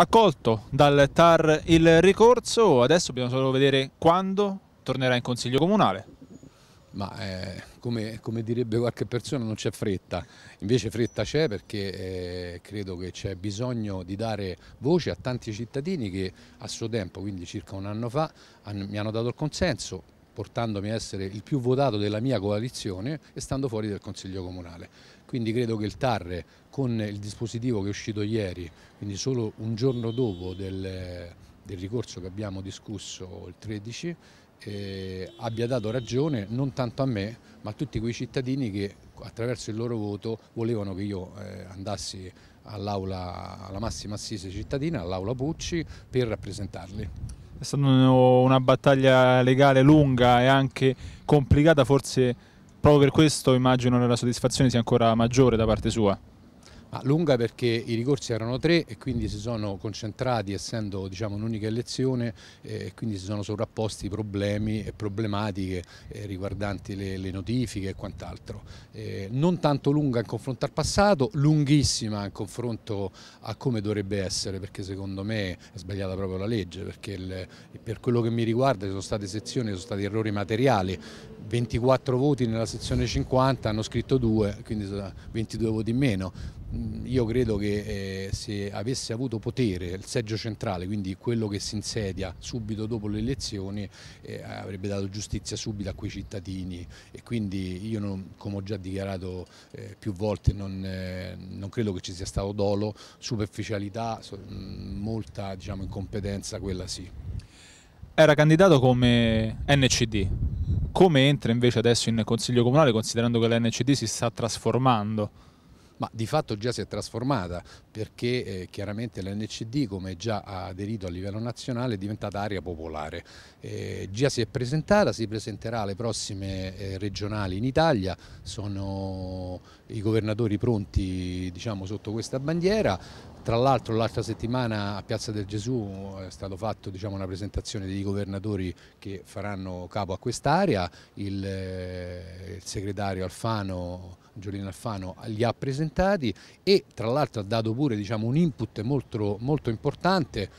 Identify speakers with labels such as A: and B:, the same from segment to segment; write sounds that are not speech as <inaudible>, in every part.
A: accolto dal TAR il ricorso, adesso dobbiamo solo vedere quando tornerà in Consiglio Comunale.
B: Ma eh, come, come, direbbe qualche persona non c'è fretta, invece fretta c'è perché eh, credo che c'è bisogno di dare voce a tanti cittadini che a suo tempo, quindi circa un anno fa, hanno, mi hanno dato il consenso, portandomi a essere il più votato della mia coalizione e stando fuori dal Consiglio Comunale. Quindi credo che il TAR con il dispositivo che è uscito ieri, quindi solo un giorno dopo del, del ricorso che abbiamo discusso il 13, eh, abbia dato ragione non tanto a me ma a tutti quei cittadini che attraverso il loro voto volevano che io eh, andassi all'aula, alla massima assise cittadina, all'aula Pucci per rappresentarli.
A: È stata una battaglia legale lunga e anche complicata, forse proprio per questo immagino che la soddisfazione sia ancora maggiore da parte sua. Ah, lunga perché i
B: ricorsi erano tre e quindi si sono concentrati, essendo diciamo, un'unica elezione, eh, quindi si sono sovrapposti problemi e problematiche eh, riguardanti le, le, notifiche e quant'altro. Eh, non tanto lunga in confronto al passato, lunghissima in confronto a come dovrebbe essere, perché secondo me è sbagliata proprio la legge, perché il, per quello che mi riguarda sono state sezioni, sono stati errori materiali, 24 voti nella sezione 50, hanno scritto 2, quindi 22 voti in meno Mm, io credo che eh, se avesse avuto potere il seggio centrale, quindi quello che si insedia subito dopo le elezioni, eh, avrebbe dato giustizia subito a quei cittadini e quindi io, non, come ho già dichiarato eh, più volte, non, eh, non, credo che ci sia stato dolo, superficialità, mm, molta diciamo, incompetenza, quella sì.
A: Era candidato come NCD, come entra invece adesso in Consiglio Comunale considerando che l'NCD si sta trasformando? ma di fatto già si è trasformata perché eh, chiaramente
B: l'NCD come già ha aderito a livello nazionale è diventata area popolare. Eh, già si è presentata, si presenterà alle prossime eh, regionali in Italia, sono i governatori pronti diciamo, sotto questa bandiera, tra l'altro l'altra settimana a Piazza del Gesù eh, è stata fatta diciamo, una presentazione dei governatori che faranno capo a quest'area, il, eh, il, segretario Alfano, Giolino Alfano li ha presentati e tra l'altro ha dato pure diciamo, un input molto, molto importante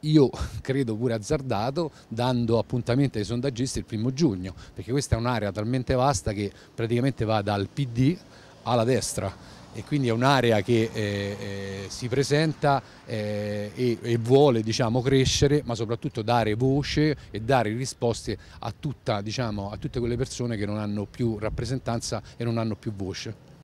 B: io <laughs> credo pure azzardato, dando appuntamento ai sondaggisti il primo giugno, perché questa è un'area talmente vasta che praticamente va dal PD alla destra e quindi è un'area che eh, eh, si presenta eh, e, e, vuole diciamo, crescere ma soprattutto dare voce e dare risposte a, tutta, diciamo, a tutte quelle persone che non hanno più rappresentanza e non hanno più voce.